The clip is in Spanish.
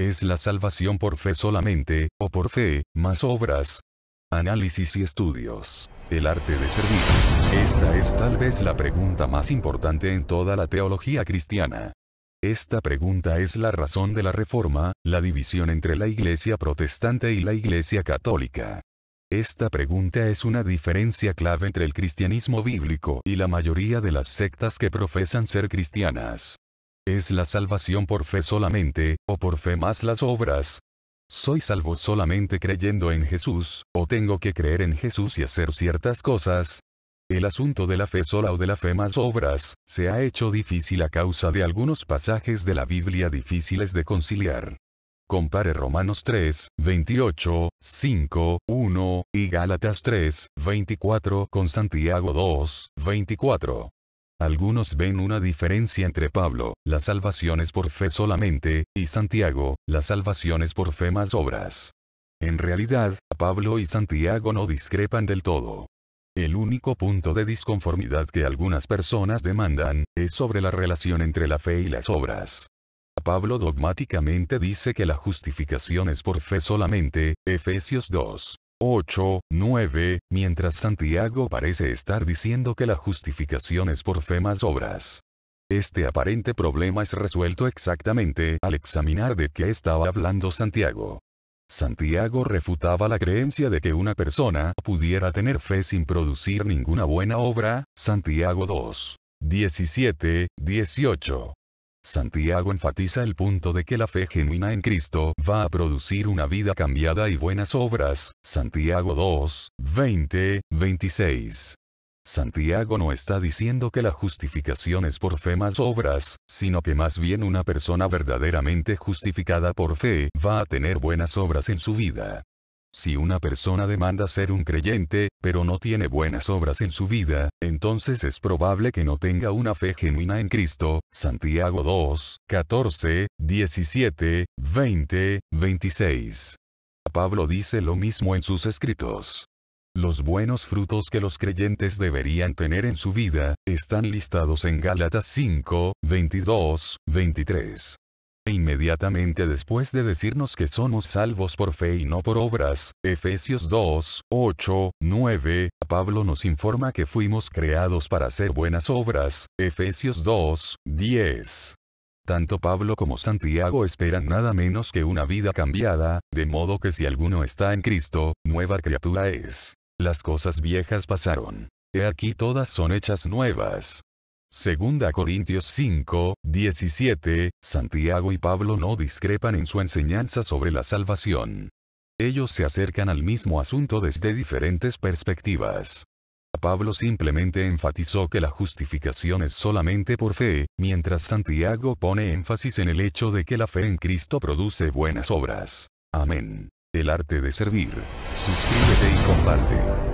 ¿Es la salvación por fe solamente, o por fe, más obras? Análisis y estudios. El arte de servir. Esta es tal vez la pregunta más importante en toda la teología cristiana. Esta pregunta es la razón de la reforma, la división entre la Iglesia protestante y la Iglesia católica. Esta pregunta es una diferencia clave entre el cristianismo bíblico y la mayoría de las sectas que profesan ser cristianas. ¿Es la salvación por fe solamente, o por fe más las obras? ¿Soy salvo solamente creyendo en Jesús, o tengo que creer en Jesús y hacer ciertas cosas? El asunto de la fe sola o de la fe más obras, se ha hecho difícil a causa de algunos pasajes de la Biblia difíciles de conciliar. Compare Romanos 3, 28, 5, 1, y Gálatas 3, 24 con Santiago 2, 24. Algunos ven una diferencia entre Pablo, la salvación es por fe solamente, y Santiago, la salvación es por fe más obras. En realidad, Pablo y Santiago no discrepan del todo. El único punto de disconformidad que algunas personas demandan, es sobre la relación entre la fe y las obras. Pablo dogmáticamente dice que la justificación es por fe solamente, Efesios 2. 8, 9, mientras Santiago parece estar diciendo que la justificación es por fe más obras. Este aparente problema es resuelto exactamente al examinar de qué estaba hablando Santiago. Santiago refutaba la creencia de que una persona pudiera tener fe sin producir ninguna buena obra, Santiago 2. 17, 18. Santiago enfatiza el punto de que la fe genuina en Cristo va a producir una vida cambiada y buenas obras. Santiago 2, 20, 26. Santiago no está diciendo que la justificación es por fe más obras, sino que más bien una persona verdaderamente justificada por fe va a tener buenas obras en su vida. Si una persona demanda ser un creyente, pero no tiene buenas obras en su vida, entonces es probable que no tenga una fe genuina en Cristo. Santiago 2, 14, 17, 20, 26. Pablo dice lo mismo en sus escritos. Los buenos frutos que los creyentes deberían tener en su vida, están listados en Gálatas 5, 22, 23. E inmediatamente después de decirnos que somos salvos por fe y no por obras. Efesios 2, 8, 9, Pablo nos informa que fuimos creados para hacer buenas obras. Efesios 2, 10. Tanto Pablo como Santiago esperan nada menos que una vida cambiada, de modo que si alguno está en Cristo, nueva criatura es. Las cosas viejas pasaron. He aquí todas son hechas nuevas. 2 Corintios 5, 17, Santiago y Pablo no discrepan en su enseñanza sobre la salvación. Ellos se acercan al mismo asunto desde diferentes perspectivas. Pablo simplemente enfatizó que la justificación es solamente por fe, mientras Santiago pone énfasis en el hecho de que la fe en Cristo produce buenas obras. Amén. El arte de servir. Suscríbete y comparte.